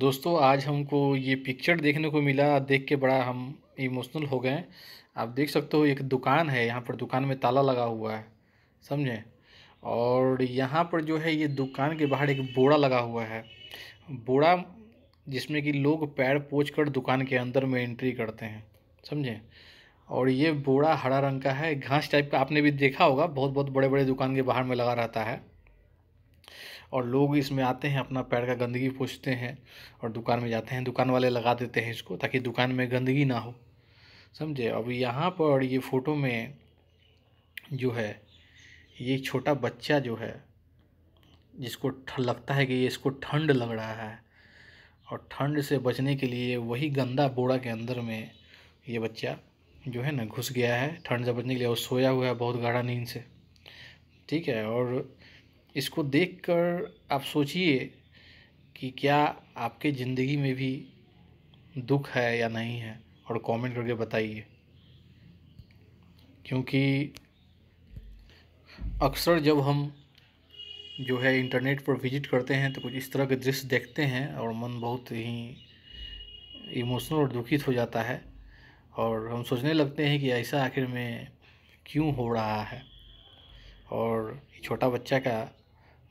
दोस्तों आज हमको ये पिक्चर देखने को मिला देख के बड़ा हम इमोशनल हो गए आप देख सकते हो एक दुकान है यहाँ पर दुकान में ताला लगा हुआ है समझे और यहाँ पर जो है ये दुकान के बाहर एक बोड़ा लगा हुआ है बोड़ा जिसमें कि लोग पैर पोच कर दुकान के अंदर में एंट्री करते हैं समझे और ये बोड़ा हरा रंग का है घास टाइप का आपने भी देखा होगा बहुत बहुत बड़े बड़े दुकान के बाहर में लगा रहता है और लोग इसमें आते हैं अपना पैर का गंदगी पोछते हैं और दुकान में जाते हैं दुकान वाले लगा देते हैं इसको ताकि दुकान में गंदगी ना हो समझे अब यहाँ पर ये फ़ोटो में जो है ये छोटा बच्चा जो है जिसको लगता है कि ये इसको ठंड लग रहा है और ठंड से बचने के लिए वही गंदा बोरा के अंदर में ये बच्चा जो है ना घुस गया है ठंड से बचने के लिए और सोया हुआ है बहुत गाढ़ा नींद से ठीक है और इसको देखकर आप सोचिए कि क्या आपके ज़िंदगी में भी दुख है या नहीं है और कमेंट करके बताइए क्योंकि अक्सर जब हम जो है इंटरनेट पर विजिट करते हैं तो कुछ इस तरह के दृश्य देखते हैं और मन बहुत ही इमोशनल और दुखित हो जाता है और हम सोचने लगते हैं कि ऐसा आखिर में क्यों हो रहा है और छोटा बच्चा का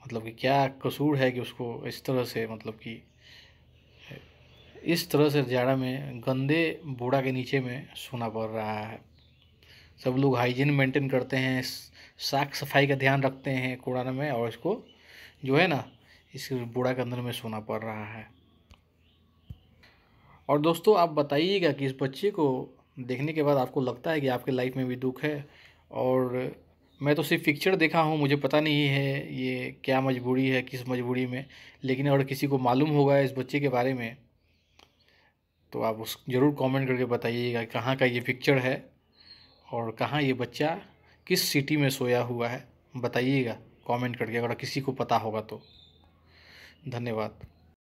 मतलब कि क्या कसूर है कि उसको इस तरह से मतलब कि इस तरह से जाड़ा में गंदे बूढ़ा के नीचे में सोना पड़ रहा है सब लोग हाइजीन मेंटेन करते हैं साफ सफाई का ध्यान रखते हैं कोरोना में और इसको जो है ना इस बूढ़ा के अंदर में सोना पड़ रहा है और दोस्तों आप बताइएगा कि इस बच्चे को देखने के बाद आपको लगता है कि आपके लाइफ में भी दुख है और मैं तो सिर्फ पिक्चर देखा हूँ मुझे पता नहीं है ये क्या मजबूरी है किस मजबूरी में लेकिन अगर किसी को मालूम होगा इस बच्चे के बारे में तो आप उस ज़रूर कमेंट करके बताइएगा कहाँ का ये पिक्चर है और कहाँ ये बच्चा किस सिटी में सोया हुआ है बताइएगा कमेंट करके अगर किसी को पता होगा तो धन्यवाद